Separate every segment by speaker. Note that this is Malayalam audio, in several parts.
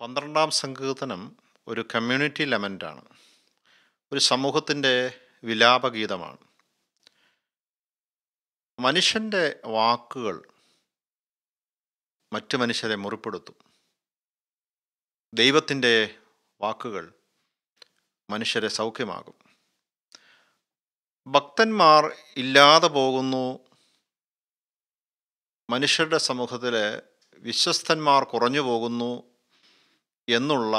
Speaker 1: പന്ത്രണ്ടാം സങ്കീർത്തനം ഒരു കമ്മ്യൂണിറ്റി ലെമൻ്റാണ് ഒരു സമൂഹത്തിൻ്റെ വിലാപഗീതമാണ് മനുഷ്യൻ്റെ വാക്കുകൾ മറ്റ് മനുഷ്യരെ മുറിപ്പെടുത്തും ദൈവത്തിൻ്റെ വാക്കുകൾ മനുഷ്യരെ സൗഖ്യമാകും ഭക്തന്മാർ ഇല്ലാതെ പോകുന്നു മനുഷ്യരുടെ സമൂഹത്തിൽ വിശ്വസ്തന്മാർ കുറഞ്ഞു പോകുന്നു എന്നുള്ള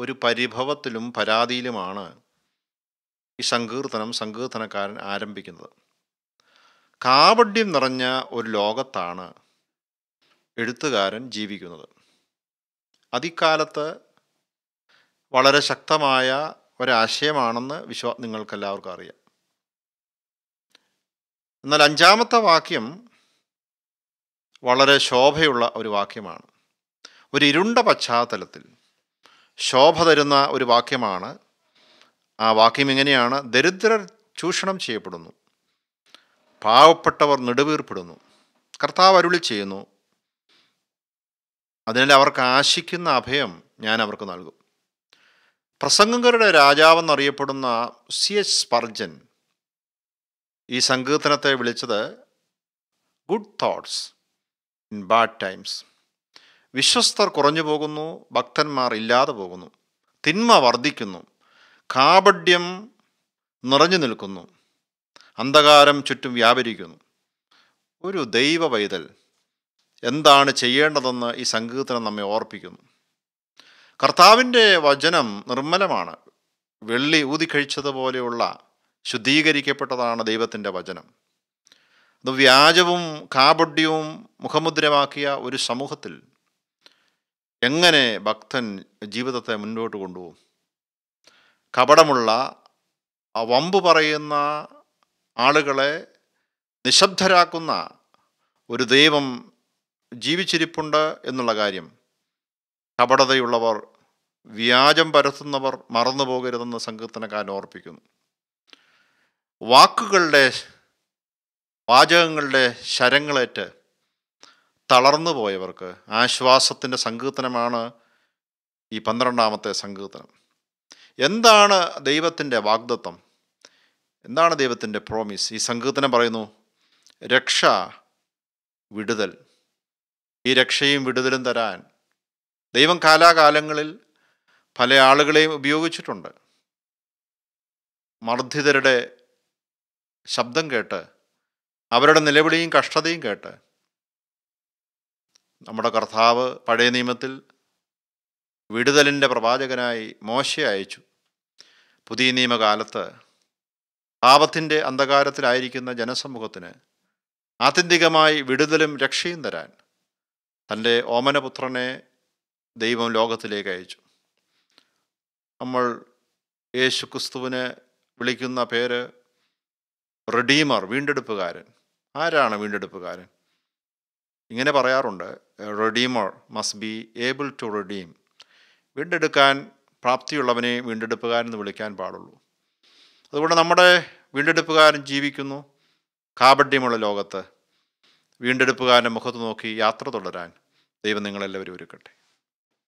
Speaker 1: ഒരു പരിഭവത്തിലും പരാതിയിലുമാണ് ഈ സങ്കീർത്തനം സങ്കീർത്തനക്കാരൻ ആരംഭിക്കുന്നത് കാപഡ്യം നിറഞ്ഞ ഒരു ലോകത്താണ് എഴുത്തുകാരൻ ജീവിക്കുന്നത് അതിക്കാലത്ത് വളരെ ശക്തമായ ഒരാശയമാണെന്ന് വിശ്വ നിങ്ങൾക്കെല്ലാവർക്കും അറിയാം എന്നാൽ അഞ്ചാമത്തെ വാക്യം വളരെ ശോഭയുള്ള ഒരു വാക്യമാണ് ഒരു ഇരുണ്ട പശ്ചാത്തലത്തിൽ ശോഭ തരുന്ന ഒരു വാക്യമാണ് ആ വാക്യം എങ്ങനെയാണ് ദരിദ്രർ ചൂഷണം ചെയ്യപ്പെടുന്നു പാവപ്പെട്ടവർ നെടുവീർപ്പെടുന്നു കർത്താവ് അരുളി ചെയ്യുന്നു അതിനാൽ അവർക്ക് ആശിക്കുന്ന അഭയം ഞാൻ അവർക്ക് നൽകും പ്രസംഗങ്ങളുടെ രാജാവെന്നറിയപ്പെടുന്ന സി എച്ച് സ്പർജൻ ഈ സങ്കീർത്തനത്തെ വിളിച്ചത് good thoughts in bad times വിശ്വസ്തർ കുറഞ്ഞു പോകുന്നു ഭക്തന്മാർ ഇല്ലാതെ പോകുന്നു തിന്മ വർദ്ധിക്കുന്നു കാപഢ്യം നിറഞ്ഞു നിൽക്കുന്നു അന്ധകാരം ചുറ്റും വ്യാപരിക്കുന്നു ഒരു ദൈവ വൈതൽ എന്താണ് ചെയ്യേണ്ടതെന്ന് ഈ സംഗീതത്തിന് നമ്മെ ഓർപ്പിക്കുന്നു കർത്താവിൻ്റെ വചനം നിർമ്മലമാണ് വെള്ളി ഊതിക്കഴിച്ചതുപോലെയുള്ള ശുദ്ധീകരിക്കപ്പെട്ടതാണ് ദൈവത്തിൻ്റെ വചനം അത് വ്യാജവും കാപഢ്യവും മുഖമുദ്രമാക്കിയ ഒരു സമൂഹത്തിൽ എങ്ങനെ ഭക്തൻ ജീവിതത്തെ മുന്നോട്ട് കൊണ്ടുപോകും കപടമുള്ള വമ്പു പറയുന്ന ആളുകളെ നിശബ്ദരാക്കുന്ന ഒരു ദൈവം ജീവിച്ചിരിപ്പുണ്ട് എന്നുള്ള കാര്യം കപടതയുള്ളവർ വ്യാജം പരത്തുന്നവർ മറന്നു പോകരുതെന്ന് സങ്കീർത്തനക്കാരൻ ഓർപ്പിക്കുന്നു വാക്കുകളുടെ വാചകങ്ങളുടെ ശരങ്ങളേറ്റ് തളർന്നു പോയവർക്ക് ആശ്വാസത്തിൻ്റെ സങ്കീർത്തനമാണ് ഈ പന്ത്രണ്ടാമത്തെ സങ്കീർത്തനം എന്താണ് ദൈവത്തിൻ്റെ വാഗ്ദത്വം എന്താണ് ദൈവത്തിൻ്റെ പ്രോമിസ് ഈ സങ്കീർത്തനം പറയുന്നു രക്ഷ വിടുതൽ ഈ രക്ഷയും വിടുതലും തരാൻ ദൈവം കാലാകാലങ്ങളിൽ പല ആളുകളെയും ഉപയോഗിച്ചിട്ടുണ്ട് മർദ്ദിതരുടെ ശബ്ദം കേട്ട് അവരുടെ നിലവിളിയും കഷ്ടതയും കേട്ട് നമ്മുടെ കർത്താവ് പഴയ നിയമത്തിൽ വിടുതലിൻ്റെ പ്രവാചകനായി മോശ അയച്ചു പുതിയ നിയമകാലത്ത് പാപത്തിൻ്റെ അന്ധകാരത്തിലായിരിക്കുന്ന ജനസമൂഹത്തിന് ആത്യന്തികമായി വിടുതലും രക്ഷയും തരാൻ തൻ്റെ ഓമനപുത്രനെ ദൈവം ലോകത്തിലേക്ക് അയച്ചു നമ്മൾ യേശു ക്രിസ്തുവിനെ വിളിക്കുന്ന പേര് റെഡീമർ വീണ്ടെടുപ്പുകാരൻ ആരാണ് വീണ്ടെടുപ്പുകാരൻ ഇങ്ങനെ പറയാറുണ്ട് redeemer must be able to redeem വീണ്ടെടുക്കാൻ പ്രാപ്തിയുള്ളവനെ വീണ്ടെടുപ്പുകാരൻ എന്ന് വിളിക്കാൻ പാടുള്ളൂ അതുകൊണ്ട് നമ്മുടെ വീണ്ടെടുപ്പുകാരൻ ജീവിക്കുന്നു കാപഡ്യമുള്ള ലോകത്ത് വീണ്ടെടുപ്പുകാരൻ്റെ മുഖത്ത് നോക്കി യാത്ര തുടരാൻ ദൈവം നിങ്ങളെല്ലാവരും ഒരുക്കട്ടെ